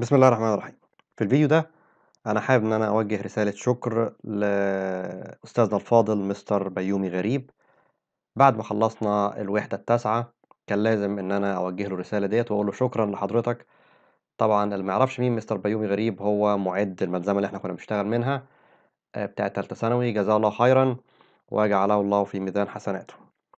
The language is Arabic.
بسم الله الرحمن الرحيم في الفيديو ده انا حابب ان انا اوجه رساله شكر لاستاذنا الفاضل مستر بيومي غريب بعد ما خلصنا الوحده التاسعه كان لازم ان انا اوجه له الرساله ديت واقول له شكرا لحضرتك طبعا اللي ما يعرفش مين مستر بيومي غريب هو معد الملزمه اللي احنا كنا بنشتغل منها آه، بتاعه ثالثه ثانوي جزاه الله خيرا وجعله الله في ميزان حسناته